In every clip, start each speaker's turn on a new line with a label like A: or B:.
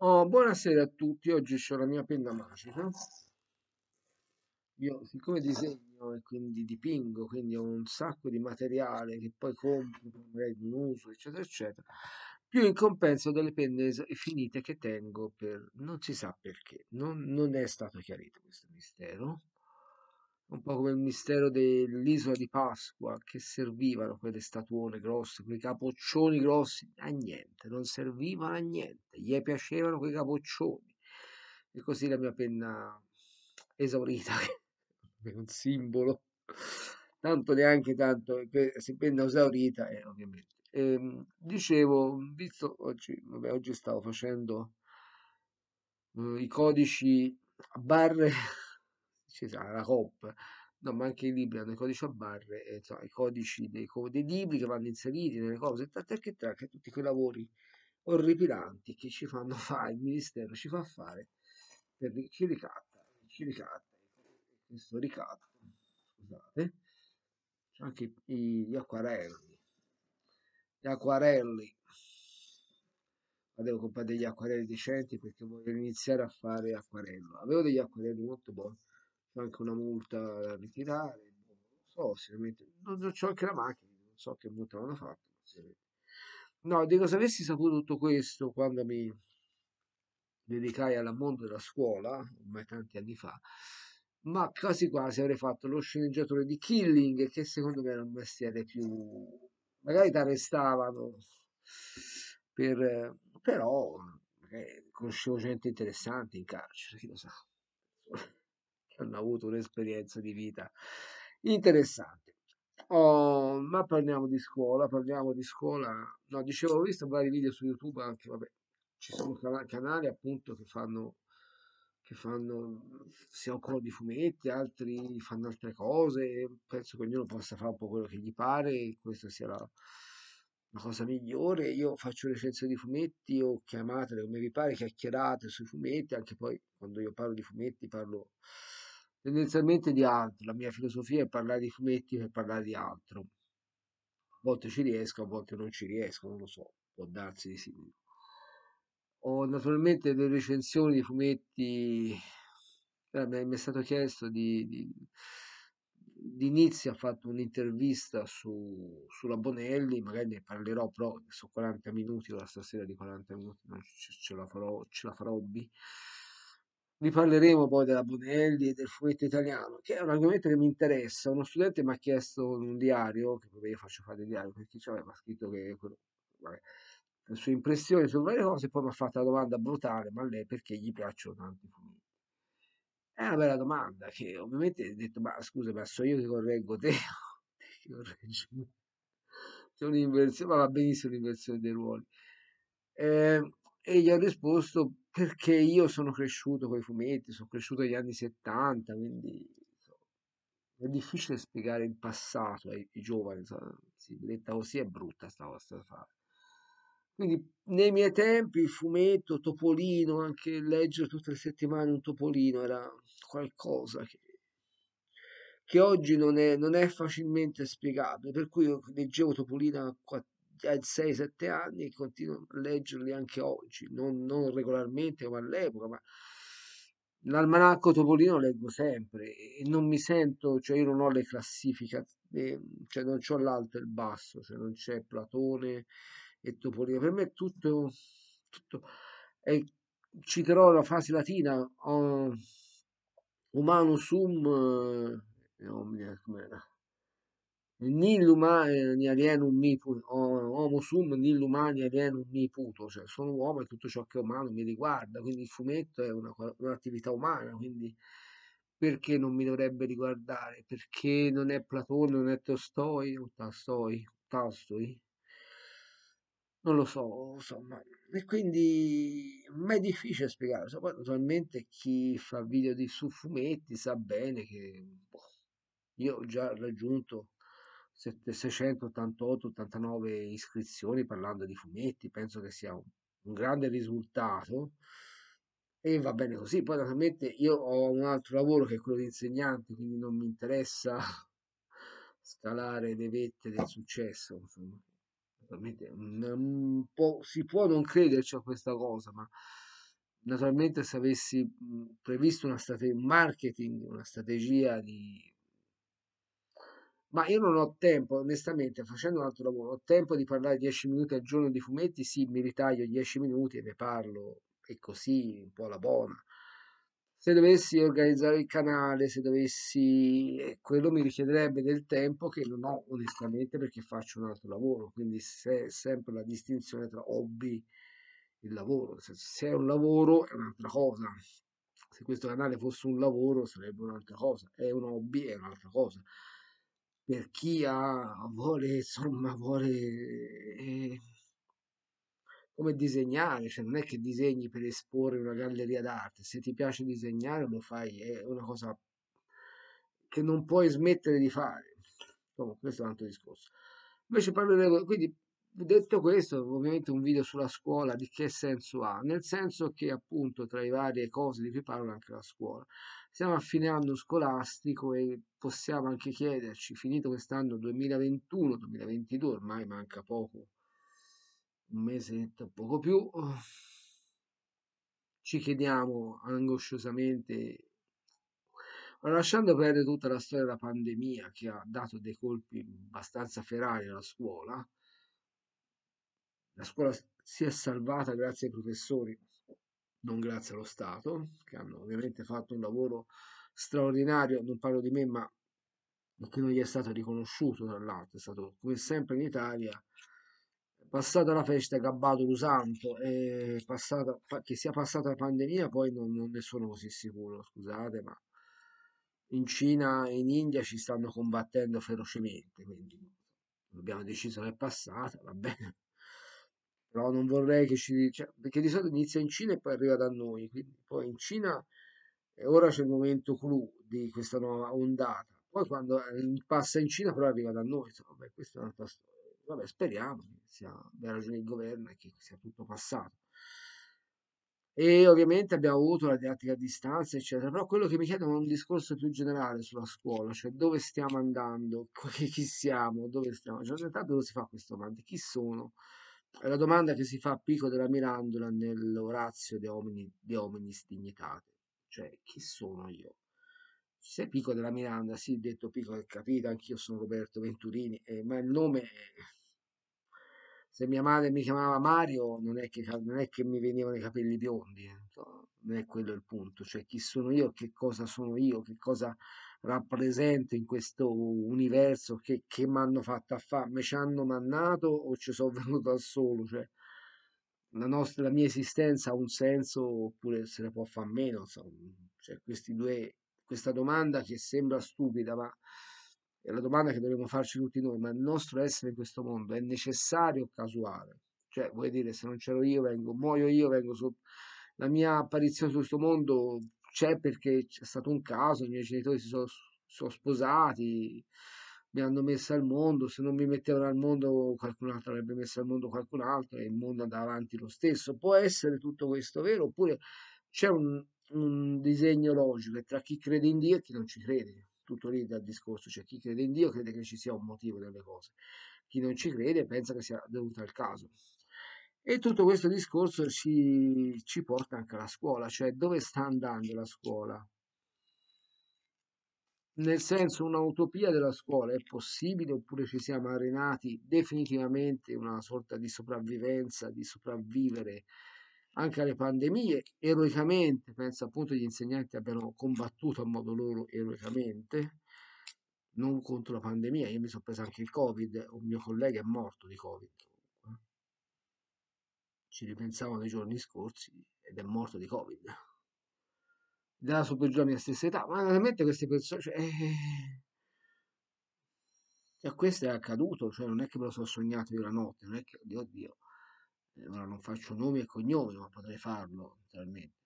A: Oh, buonasera a tutti, oggi ho la mia penna magica. Io siccome disegno e quindi dipingo, quindi ho un sacco di materiale che poi compro, magari non uso, eccetera, eccetera, più in compenso delle penne finite che tengo per non si sa perché, non, non è stato chiarito questo mistero un po' come il mistero dell'isola di Pasqua, che servivano quelle statuone grosse, quei capoccioni grossi, a niente, non servivano a niente, gli piacevano quei capoccioni. E così la mia penna esaurita, che è un simbolo, tanto neanche tanto, se penna esaurita, eh, ovviamente. E, ehm, dicevo, visto oggi, vabbè, oggi stavo facendo eh, i codici a barre ci sarà la COP, no, ma anche i libri hanno i codici a barre, e, eh, insomma, i codici dei, dei, libri che vanno inseriti nelle cose, tant'è che tra che tutti quei lavori orripilanti che ci fanno fare, il Ministero ci fa fare, per, ci ricatta, ci ricatta, questo ricatto, scusate, anche gli acquarelli, gli acquarelli, ma devo comprare degli acquarelli decenti perché voglio iniziare a fare acquarello, avevo degli acquarelli molto buoni, anche una multa da ritirare, non so, seriamente, non, non c'ho anche la macchina, non so che multa hanno fatto, No, dico, se avessi saputo tutto questo quando mi dedicai al mondo della scuola, ormai tanti anni fa, ma quasi quasi avrei fatto lo sceneggiatore di Killing, che secondo me era un mestiere più... magari ti arrestavano, per... però eh, conoscevo gente interessante in carcere, chi lo sa hanno avuto un'esperienza di vita interessante. Oh, ma parliamo di scuola, parliamo di scuola. No, dicevo, ho visto vari video su YouTube anche, vabbè, ci sono canali, appunto che fanno che fanno sia un coro di fumetti, altri fanno altre cose, penso che ognuno possa fare un po' quello che gli pare, questa sia la, la cosa migliore. Io faccio recensioni di fumetti o chiamatele come vi pare, chiacchierate sui fumetti, anche poi quando io parlo di fumetti parlo tendenzialmente di altro. La mia filosofia è parlare di fumetti per parlare di altro. A volte ci riesco, a volte non ci riesco, non lo so, può darsi di sì. Ho naturalmente le recensioni di fumetti, mi è stato chiesto di, di D'Inizio ha fatto un'intervista su, sulla Bonelli, magari ne parlerò, però su 40 minuti, ora stasera di 40 minuti non ce, ce, la farò, ce la farò B vi parleremo poi della Bonelli e del fumetto italiano, che è un argomento che mi interessa. Uno studente mi ha chiesto in un diario, che io faccio fare il diario perché cioè, mi ha scritto che vabbè, le sue impressioni su varie cose, poi mi ha fatto la domanda brutale, ma lei perché gli piacciono tanti i fumetti? È una bella domanda che ovviamente ha detto, ma scusa, ma so io che correggo te, che correggo me. C'è un'inversione, ma va benissimo l'inversione dei ruoli. Eh, e gli ho risposto perché io sono cresciuto con i fumetti, sono cresciuto negli anni 70, quindi è difficile spiegare il passato ai, ai giovani, si detta così è brutta sta vostra fare. Quindi nei miei tempi il fumetto, Topolino, anche leggere tutte le settimane un Topolino era qualcosa che, che oggi non è, non è, facilmente spiegabile, per cui io leggevo Topolino a 6-7 anni e continuo a leggerli anche oggi, non, non regolarmente come all'epoca, ma l'almanacco Topolino leggo sempre e non mi sento, cioè io non ho le classifiche, eh, cioè non ho l'alto e il basso, cioè non c'è Platone e Topolino, per me è tutto, tutto è, citerò la frase latina, oh, umanus sum, eh, oh, mia, come era? Nillum eh, alienum mi puto, homo sum nillum alienum mi puto, cioè sono uomo e tutto ciò che è umano mi riguarda, quindi il fumetto è una, un'attività umana, quindi perché non mi dovrebbe riguardare? Perché non è Platone, non è Tolstoi o Tolstoi, Tolstoi? Non lo so, insomma, e quindi ma è difficile spiegare, So, poi, naturalmente, chi fa video di, su fumetti sa bene che boh, io ho già raggiunto 688-89 iscrizioni parlando di fumetti, penso che sia un, un grande risultato e va bene così. Poi naturalmente io ho un altro lavoro che è quello di insegnante, quindi non mi interessa scalare le vette del successo, Naturalmente un si può non crederci a questa cosa, ma naturalmente se avessi previsto una strate- marketing, una strategia di ma io non ho tempo, onestamente, facendo un altro lavoro, ho tempo di parlare 10 minuti al giorno di fumetti, sì, mi ritaglio 10 minuti e ne parlo, e così, un po' alla buona. Se dovessi organizzare il canale, se dovessi, quello mi richiederebbe del tempo che non ho onestamente perché faccio un altro lavoro, quindi c'è sempre la distinzione tra hobby e lavoro, se è un lavoro è un'altra cosa, se questo canale fosse un lavoro sarebbe un'altra cosa, è un hobby è un'altra cosa per chi ha, vuole, insomma, vuole eh, come disegnare, cioè non è che disegni per esporre una galleria d'arte, se ti piace disegnare lo fai, è una cosa che non puoi smettere di fare. insomma, questo è un altro discorso. Invece parleremo, quindi detto questo, ovviamente un video sulla scuola di che senso ha, nel senso che appunto tra le varie cose di cui parlo anche la scuola siamo a fine anno scolastico e possiamo anche chiederci, finito quest'anno 2021-2022, ormai manca poco, un mesetto, poco più, ci chiediamo angosciosamente, lasciando perdere tutta la storia della pandemia che ha dato dei colpi abbastanza ferali alla scuola, la scuola si è salvata grazie ai professori, non grazie allo Stato, che hanno ovviamente fatto un lavoro straordinario, non parlo di me, ma che non gli è stato riconosciuto dall'alto, è stato come sempre in Italia passata la festa gabbato l'usanto e passata, che sia passata la pandemia poi non, non, ne sono così sicuro scusate ma in Cina e in India ci stanno combattendo ferocemente quindi abbiamo deciso che è passata va bene però non vorrei che ci... Cioè, perché di solito inizia in Cina e poi arriva da noi, quindi poi in Cina e ora c'è il momento clou di questa nuova ondata, poi quando eh, passa in Cina però arriva da noi, insomma, questa è un'altra storia. Vabbè, speriamo che sia abbia ragione il governo e che sia tutto passato. E ovviamente abbiamo avuto la didattica a distanza, eccetera, però quello che mi chiedono è un discorso più generale sulla scuola, cioè dove stiamo andando, chi siamo, dove stiamo, cioè ogni tanto si fa questo domanda, chi sono? È la domanda che si fa a Pico della Mirandola nell'Orazio de, Omini, de Hominis Dignitate, cioè chi sono io? Se Pico della Miranda, sì, detto Pico è capita, anch'io sono Roberto Venturini, eh, ma il nome... Se mia madre mi chiamava Mario, non è che, non è che mi venivano i capelli biondi, eh, non è quello il punto, cioè chi sono io, che cosa sono io, che cosa rappresento in questo universo che, che mi hanno fatto a fare, mi ci hanno mannato o ci sono venuto da solo, cioè la, nostra, la mia esistenza ha un senso oppure se ne può fare meno, insomma. Cioè, questi due, questa domanda che sembra stupida, ma è la domanda che dobbiamo farci tutti noi, ma il nostro essere in questo mondo è necessario o casuale? Cioè, vuol dire, se non c'ero io, vengo, muoio io, vengo su... La mia apparizione su questo mondo c'è perché c'è stato un caso, i miei genitori si sono, sono sposati, mi hanno messo al mondo, se non mi mettevano al mondo qualcun altro avrebbe messo al mondo qualcun altro e il mondo andava avanti lo stesso. Può essere tutto questo vero oppure c'è un, un disegno logico tra chi crede in Dio e chi non ci crede. Tutto lì dal discorso, cioè chi crede in Dio crede che ci sia un motivo delle cose, chi non ci crede pensa che sia dovuto al caso. E tutto questo discorso ci, ci porta anche alla scuola, cioè dove sta andando la scuola? Nel senso, un'utopia della scuola è possibile oppure ci siamo arenati definitivamente una sorta di sopravvivenza, di sopravvivere anche alle pandemie, eroicamente, penso appunto gli insegnanti abbiano combattuto a modo loro eroicamente, non contro la pandemia, io mi sono preso anche il Covid, un mio collega è morto di Covid, ci ripensavo nei giorni scorsi ed è morto di Covid. Della super giù la mia stessa età, ma veramente queste persone... Cioè, eh, cioè, questo è accaduto, cioè non è che me lo sono sognato io la notte, non è che, oddio, oddio, eh, ora non faccio nomi e cognomi, ma potrei farlo, naturalmente.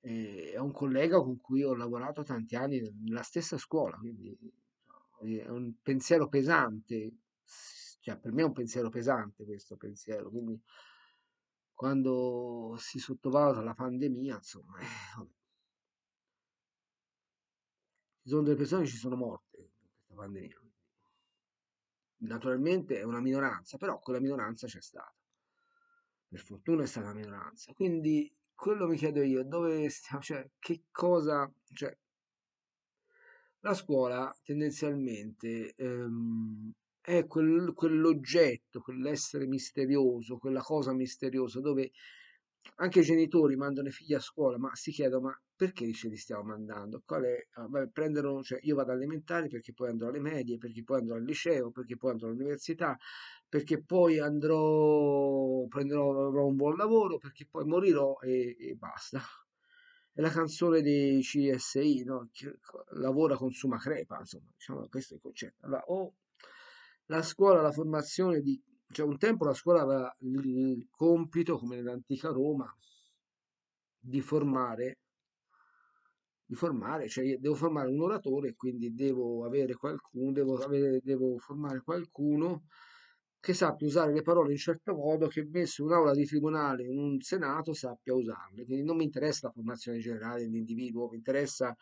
A: è un collega con cui ho lavorato tanti anni nella stessa scuola, quindi cioè, è un pensiero pesante, cioè per me è un pensiero pesante questo pensiero, quindi quando si sottovaluta la pandemia, insomma, eh, ci sono delle persone che ci sono morte in questa pandemia. Naturalmente è una minoranza, però quella minoranza c'è stata. Per fortuna è stata una minoranza. Quindi quello mi chiedo io, dove stiamo, cioè che cosa, cioè, la scuola tendenzialmente ehm, è quel, quell'oggetto, quell'essere misterioso, quella cosa misteriosa dove anche i genitori mandano i figli a scuola, ma si chiedono: ma perché ce li stiamo mandando? Quale, ah, vabbè, prendono, cioè io vado alle perché poi andrò alle medie, perché poi andrò al liceo, perché poi andrò all'università, perché poi andrò, prenderò, avrò un buon lavoro, perché poi morirò e, e basta. È la canzone dei CSI, no? Che lavora, consuma, crepa, insomma, diciamo, questo è il concetto. Allora, o la scuola, la formazione di... cioè un tempo la scuola aveva il compito, come nell'antica Roma, di formare, di formare, cioè devo formare un oratore, quindi devo avere qualcuno, devo, avere, devo formare qualcuno che sappia usare le parole in certo modo, che messo in un'aula di tribunale, in un senato, sappia usarle. Quindi non mi interessa la formazione generale dell'individuo, mi interessa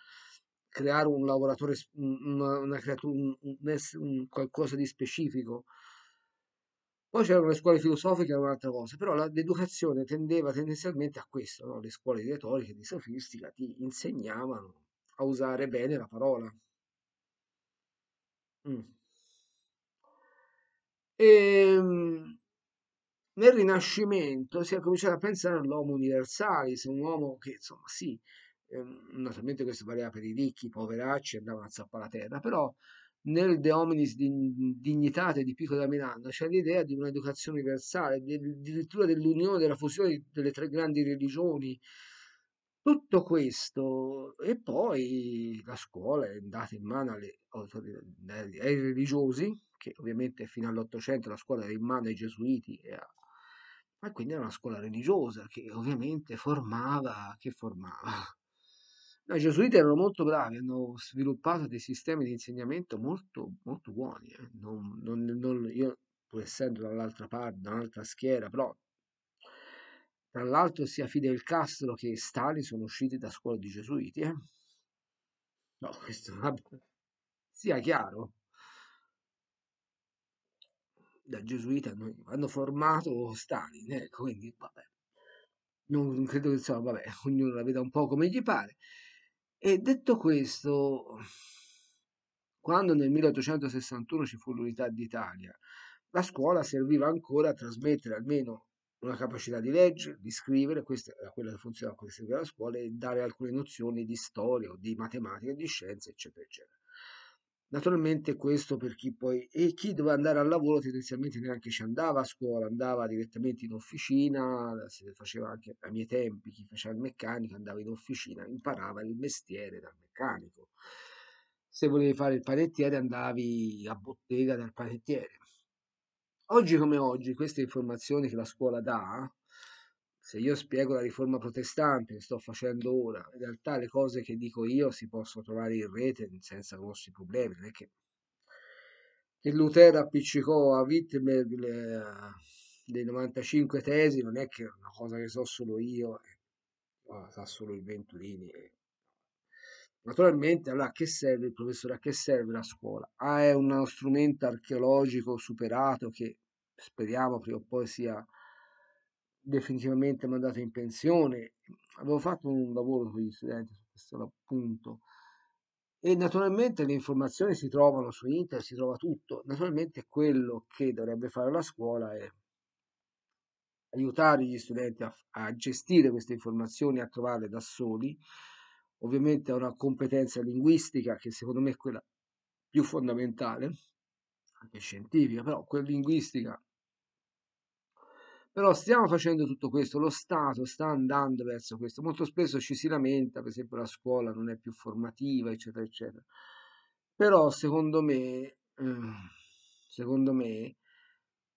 A: creare un lavoratore, una, una creatura, un, un, un, qualcosa di specifico. Poi c'erano le scuole filosofiche, era un'altra cosa, però l'educazione tendeva tendenzialmente a questo, no? le scuole di retorica e di sofistica ti insegnavano a usare bene la parola. Mm. E, ehm, nel Rinascimento si è cominciato a pensare all'uomo universalis, un uomo che insomma sì, Ehm, naturalmente questo valeva per i ricchi, i poveracci andavano a zappare la terra, però nel De Hominis Dignitate di Pico da Milano c'è l'idea di un'educazione universale, addirittura dell'unione, della fusione delle tre grandi religioni. Tutto questo, e poi la scuola è andata in mano alle, ai religiosi, che ovviamente fino all'Ottocento la scuola era in mano ai gesuiti e a, ma quindi era una scuola religiosa che ovviamente formava, che formava No, I gesuiti erano molto bravi, hanno sviluppato dei sistemi di insegnamento molto, molto buoni. eh. Non- non- non- io, pur essendo dall'altra parte, dall'altra schiera, però tra l'altro sia Fidel Castro che Stalin sono usciti da scuola di gesuiti. eh. No, questo vabbè, sia chiaro. Da gesuita hanno, hanno formato Stalin, ecco, quindi vabbè. Non credo che insomma, vabbè, ognuno la veda un po' come gli pare. E detto questo, quando nel 1861 ci fu l'unità d'Italia, la scuola serviva ancora a trasmettere almeno una capacità di leggere, di scrivere, questa era quella che funzionava con la scuola, e dare alcune nozioni di storia o di matematica, di scienze, eccetera, eccetera. Naturalmente questo per chi poi... E chi doveva andare al lavoro tendenzialmente neanche ci andava a scuola, andava direttamente in officina, si faceva anche ai miei tempi, chi faceva il meccanico andava in officina, imparava il mestiere dal meccanico. Se volevi fare il panettiere andavi a bottega dal panettiere. Oggi come oggi queste informazioni che la scuola dà se io spiego la riforma protestante che sto facendo ora, in realtà le cose che dico io si possono trovare in rete senza grossi problemi, non è che, che Lutero appiccicò a Wittenberg eh, dei 95 tesi, non è che è una cosa che so solo io, eh, ma sa solo il Venturini. Eh. Naturalmente, allora a che serve il professore? A che serve la scuola? Ah, è uno strumento archeologico superato che speriamo prima o poi sia definitivamente mandata in pensione. Avevo fatto un lavoro con gli studenti su questo appunto. E naturalmente le informazioni si trovano su internet, si trova tutto. Naturalmente quello che dovrebbe fare la scuola è aiutare gli studenti a, a gestire queste informazioni, a trovarle da soli. Ovviamente è una competenza linguistica che secondo me è quella più fondamentale, anche scientifica, però quella linguistica però stiamo facendo tutto questo, lo Stato sta andando verso questo. Molto spesso ci si lamenta, per esempio la scuola non è più formativa, eccetera, eccetera. Però secondo me, ehm, secondo me,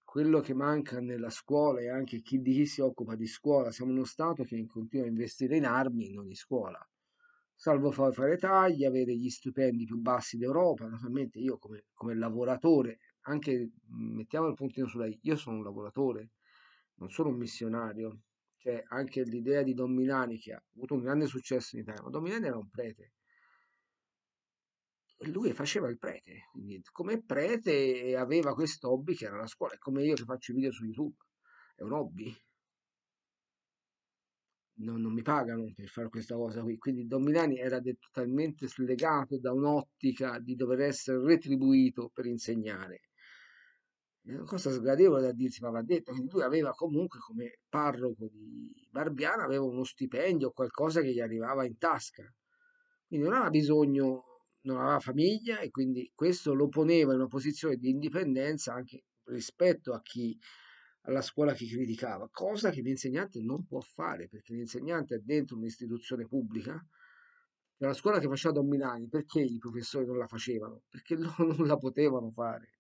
A: quello che manca nella scuola e anche chi, di chi si occupa di scuola, siamo uno Stato che continua a investire in armi e non in scuola. Salvo poi fare tagli, avere gli stipendi più bassi d'Europa, naturalmente io come, come lavoratore, anche mettiamo il puntino su lei, io sono un lavoratore, non solo un missionario, cioè anche l'idea di Don Milani che ha avuto un grande successo in Italia, ma Don Milani era un prete. E lui faceva il prete, quindi come prete aveva questo hobby che era la scuola, è come io che faccio i video su YouTube, è un hobby. Non, non mi pagano per fare questa cosa qui, quindi Don Milani era totalmente slegato da un'ottica di dover essere retribuito per insegnare una cosa sgradevole da dirsi, ma va detto, quindi lui aveva comunque come parroco di Barbiana, aveva uno stipendio, qualcosa che gli arrivava in tasca, quindi non aveva bisogno, non aveva famiglia e quindi questo lo poneva in una posizione di indipendenza anche rispetto a chi alla scuola che criticava, cosa che l'insegnante non può fare, perché l'insegnante è dentro un'istituzione pubblica, la scuola che faceva Don Milani, perché i professori non la facevano? Perché loro non la potevano fare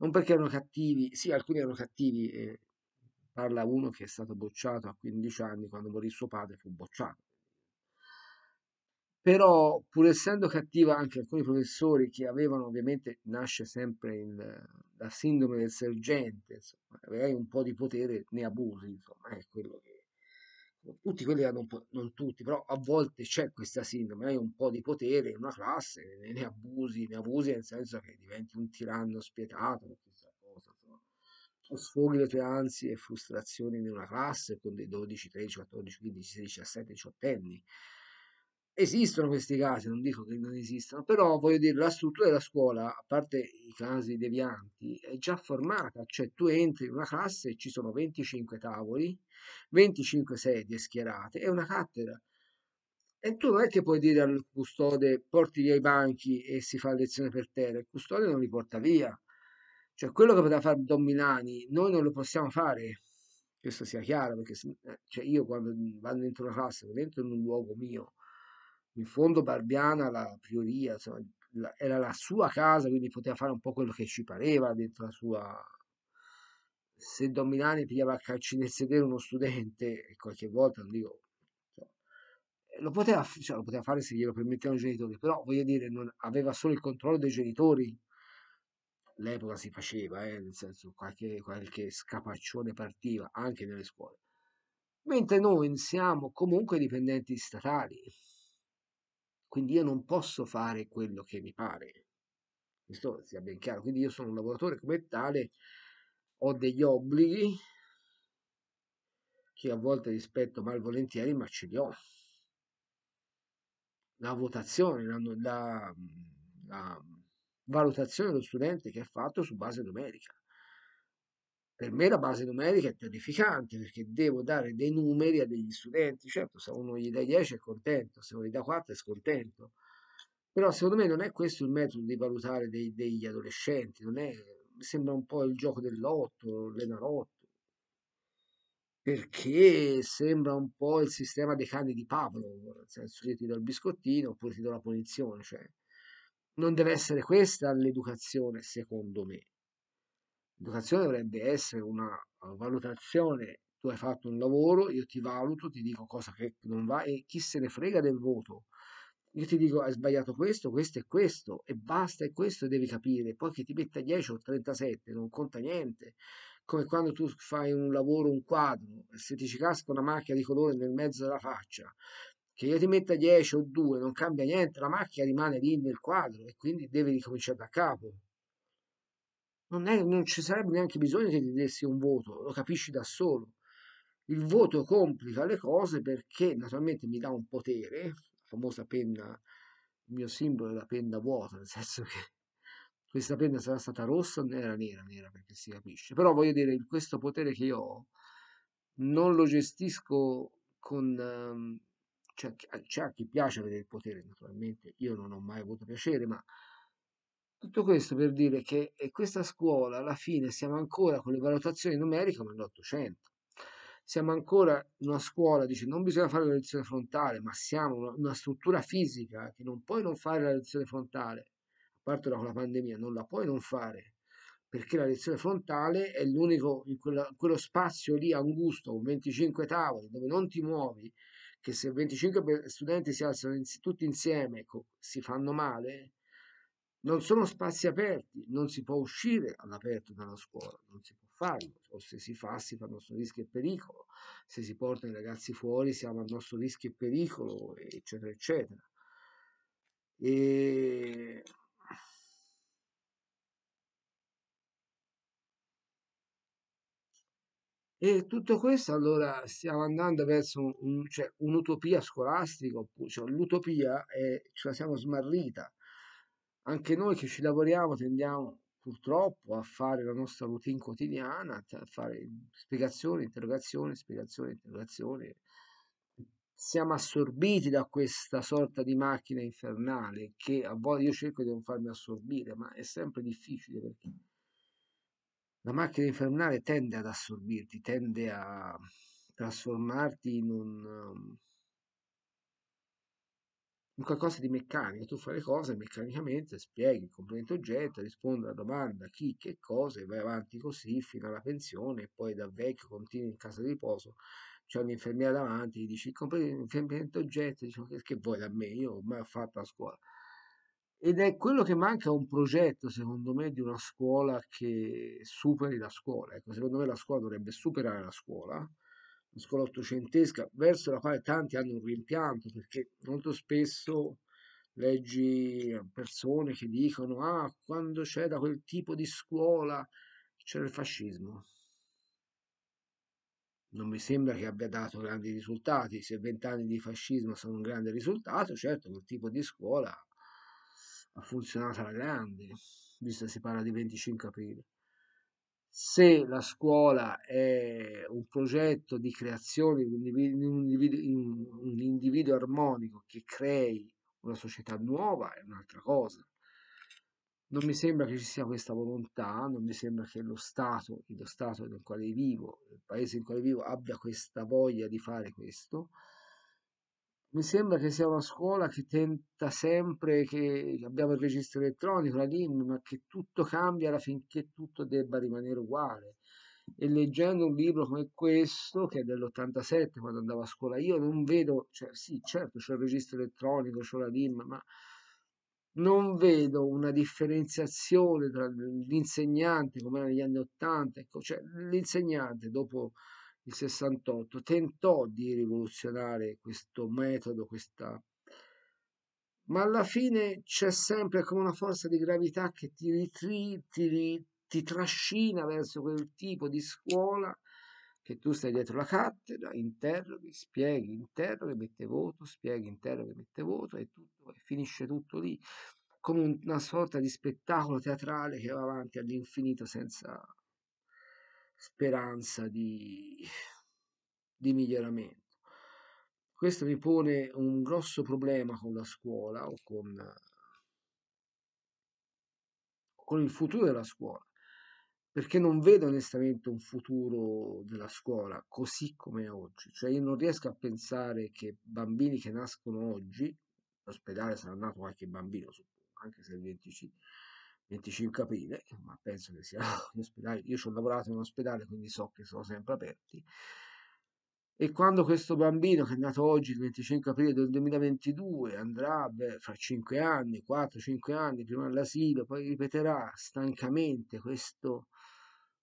A: non perché erano cattivi, sì, alcuni erano cattivi, eh, parla uno che è stato bocciato a 15 anni, quando morì suo padre fu bocciato. Però, pur essendo cattiva anche alcuni professori che avevano, ovviamente, nasce sempre il, la sindrome del sergente, insomma, aveva un po' di potere, ne abusi, insomma, è quello che tutti quelli hanno un po', non tutti, però a volte c'è questa sindrome, hai un po' di potere in una classe, ne, ne abusi, ne abusi nel senso che diventi un tiranno spietato, cosa, o sfoghi le tue ansie e frustrazioni in una classe con dei 12, 13, 14, 15, 16, 17, 18 anni esistono questi casi, non dico che non esistano, però voglio dire, la struttura della scuola, a parte i casi devianti, è già formata, cioè tu entri in una classe e ci sono 25 tavoli, 25 sedie schierate e una cattedra. E tu non è che puoi dire al custode porti via i banchi e si fa lezione per terra, il custode non li porta via. Cioè quello che poteva fare Don Milani, noi non lo possiamo fare, questo sia chiaro, perché eh, cioè, io quando mm, vado dentro una classe, dentro in un luogo mio, in fondo Barbiana, la Prioria, insomma, la, era la sua casa, quindi poteva fare un po' quello che ci pareva dentro la sua... Se Don Milani pigliava a calci nel sedere uno studente, qualche volta, non dico, cioè, lo poteva, cioè, lo poteva, fare se glielo permettevano i genitori, però voglio dire, non, aveva solo il controllo dei genitori. L'epoca si faceva, eh, nel senso, qualche, qualche scapaccione partiva anche nelle scuole. Mentre noi siamo comunque dipendenti statali, quindi io non posso fare quello che mi pare. Questo sia ben chiaro. Quindi io sono un lavoratore come tale, ho degli obblighi che a volte rispetto malvolentieri, ma ce li ho. La votazione, la, la, mm, la valutazione dello studente che è fatto su base numerica per me la base numerica è terrificante perché devo dare dei numeri a degli studenti. Certo, se uno gli dà 10 è contento, se uno gli dà 4 è scontento. Però secondo me non è questo il metodo di valutare dei, degli adolescenti, non è, mi sembra un po' il gioco dell'otto, l'enarotto, perché sembra un po' il sistema dei cani di Pavlov, nel senso io ti do il biscottino oppure ti do la punizione, cioè non deve essere questa l'educazione secondo me. Votazione dovrebbe essere una eh, valutazione, tu hai fatto un lavoro, io ti valuto, ti dico cosa che non va e chi se ne frega del voto. Io ti dico hai sbagliato questo, questo e questo e basta e questo devi capire, poi che ti metta 10 o 37 non conta niente, come quando tu fai un lavoro, un quadro, se ti ci casca una macchia di colore nel mezzo della faccia, che io ti metta 10 o 2 non cambia niente, la macchia rimane lì nel quadro e quindi devi ricominciare da capo non, è, non ci sarebbe neanche bisogno che ti dessi un voto, lo capisci da solo. Il voto complica le cose perché naturalmente mi dà un potere, la famosa penna, il mio simbolo è la penna vuota, nel senso che questa penna sarà stata rossa non era nera, nera perché si capisce. Però voglio dire, questo potere che io ho non lo gestisco con... Ehm, cioè, c'è a chi piace avere il potere, naturalmente, io non ho mai avuto piacere, ma tutto questo per dire che questa scuola alla fine siamo ancora con le valutazioni numeriche ma nell'Ottocento. Siamo ancora una scuola, dice non bisogna fare la lezione frontale, ma siamo una, una struttura fisica che non puoi non fare la lezione frontale, a parte con la pandemia, non la puoi non fare, perché la lezione frontale è l'unico, in quella, quello spazio lì angusto, con 25 tavoli, dove non ti muovi, che se 25 studenti si alzano in, tutti insieme, si fanno male, non sono spazi aperti, non si può uscire all'aperto dalla scuola, non si può farlo, o se si fa si fa a nostro rischio e pericolo, se si porta i ragazzi fuori siamo a nostro rischio e pericolo, eccetera, eccetera. E... E tutto questo allora stiamo andando verso un, un, cioè, un'utopia scolastica, cioè, l'utopia è, ce la siamo smarrita, anche noi che ci lavoriamo tendiamo purtroppo a fare la nostra routine quotidiana, a fare spiegazioni, interrogazioni, spiegazioni, interrogazioni. Siamo assorbiti da questa sorta di macchina infernale che a volte io cerco di non farmi assorbire, ma è sempre difficile perché la macchina infernale tende ad assorbirti, tende a trasformarti in un um, un qualcosa di meccanico, tu fai le cose meccanicamente, spieghi il componente oggetto, rispondi alla domanda chi, che cosa e vai avanti così fino alla pensione e poi da vecchio continui in casa di riposo, c'è un'infermiera davanti, gli dici il componente oggetto, dici che, che vuoi da me, io ormai ho fatto la scuola. Ed è quello che manca a un progetto, secondo me, di una scuola che superi la scuola. Ecco, secondo me la scuola dovrebbe superare la scuola, una scuola ottocentesca, verso la quale tanti hanno un rimpianto, perché molto spesso leggi persone che dicono ah, quando c'è da quel tipo di scuola c'era il fascismo. Non mi sembra che abbia dato grandi risultati, se vent'anni di fascismo sono un grande risultato, certo quel tipo di scuola ha funzionato alla grande, visto che si parla di 25 aprile se la scuola è un progetto di creazione di un individuo, un individuo, un individuo armonico che crei una società nuova è un'altra cosa. Non mi sembra che ci sia questa volontà, non mi sembra che lo Stato, lo Stato nel quale vivo, il paese in cui vivo, abbia questa voglia di fare questo mi sembra che sia una scuola che tenta sempre che abbiamo il registro elettronico, la LIM, ma che tutto cambia affinché tutto debba rimanere uguale. E leggendo un libro come questo, che è dell'87 quando andavo a scuola, io non vedo, cioè sì, certo c'è il registro elettronico, c'è la LIM, ma non vedo una differenziazione tra l'insegnante come era negli anni 80, ecco, cioè l'insegnante dopo il 68, tentò di rivoluzionare questo metodo, questa... ma alla fine c'è sempre come una forza di gravità che ti, ritri, ti, ti trascina verso quel tipo di scuola che tu stai dietro la cattedra, interroghi, spieghi, interroghi, mette voto, spieghi, interroghi, mette voto e, tutto, e finisce tutto lì, come una sorta di spettacolo teatrale che va avanti all'infinito senza speranza di, di miglioramento. Questo mi pone un grosso problema con la scuola o con, con il futuro della scuola, perché non vedo onestamente un futuro della scuola così come oggi. Cioè io non riesco a pensare che bambini che nascono oggi, l'ospedale sarà nato qualche bambino, anche se il 25, 25 aprile, ma penso che sia in ospedale. Io ci ho lavorato in ospedale, quindi so che sono sempre aperti. E quando questo bambino, che è nato oggi, il 25 aprile del 2022, andrà beh, fra 5 anni, 4-5 anni, prima all'asilo, poi ripeterà stancamente questo,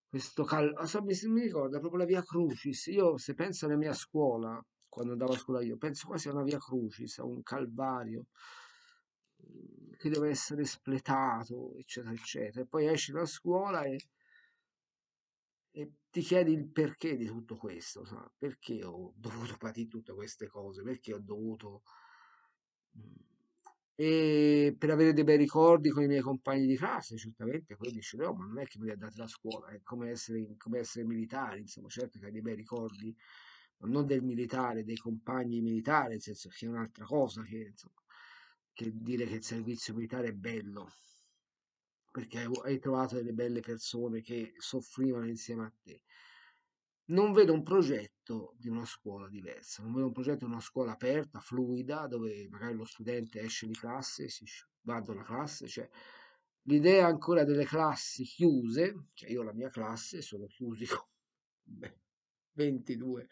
A: questo callo. So, mi, mi ricorda proprio la via Crucis. Io, se penso alla mia scuola, quando andavo a scuola io, penso quasi a una via Crucis, a un calvario che deve essere espletato, eccetera, eccetera. E poi esci da scuola e, e ti chiedi il perché di tutto questo, sa? perché ho dovuto patire tutte queste cose, perché ho dovuto... Mm. E per avere dei bei ricordi con i miei compagni di classe, certamente, quelli dice, no, ma non è che me li ha dati la scuola, è come essere, come essere militari, insomma, certo che hai dei bei ricordi, ma non del militare, dei compagni militari, nel senso che è un'altra cosa che, insomma, che dire che il servizio militare è bello, perché hai trovato delle belle persone che soffrivano insieme a te. Non vedo un progetto di una scuola diversa, non vedo un progetto di una scuola aperta, fluida, dove magari lo studente esce di classe, si va dalla classe, cioè l'idea ancora delle classi chiuse, cioè io la mia classe sono chiusi con 22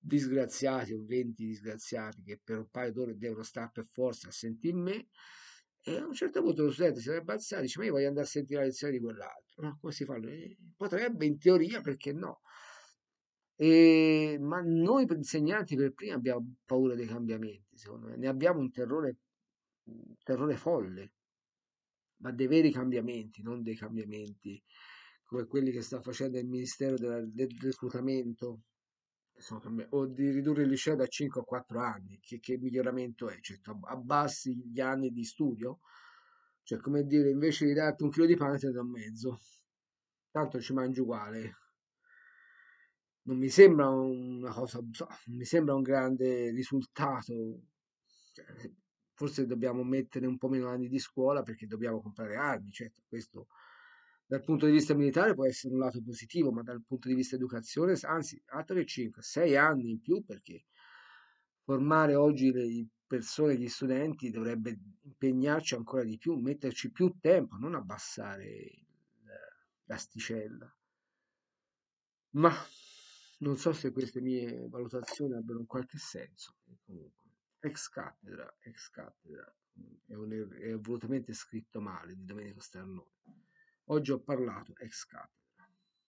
A: disgraziati o 20 disgraziati che per un paio d'ore devono stare per forza a sentire me e a un certo punto lo studente si sarebbe alzato e dice ma io voglio andare a sentire la lezione di quell'altro ma come si fa? Eh, potrebbe in teoria perché no e, ma noi insegnanti per prima abbiamo paura dei cambiamenti secondo me ne abbiamo un terrore un terrore folle ma dei veri cambiamenti non dei cambiamenti come quelli che sta facendo il ministero del, del reclutamento cambiati, o di ridurre il liceo da 5 a 4 anni, che, che miglioramento è? Cioè, abbassi gli anni di studio? Cioè, come dire, invece di darti un chilo di pane te do mezzo. Tanto ci mangi uguale. Non mi sembra una cosa, non mi sembra un grande risultato. Cioè, forse dobbiamo mettere un po' meno anni di scuola perché dobbiamo comprare armi, certo, questo dal punto di vista militare può essere un lato positivo, ma dal punto di vista educazione, anzi, altro che 5, 6 anni in più perché formare oggi le persone, gli studenti dovrebbe impegnarci ancora di più, metterci più tempo, non abbassare l'asticella. Ma non so se queste mie valutazioni abbiano un qualche senso. Comunque, ex cattedra, ex cattedra, è, un, er, è volutamente scritto male di Domenico Starnone. Oggi ho parlato ex capo.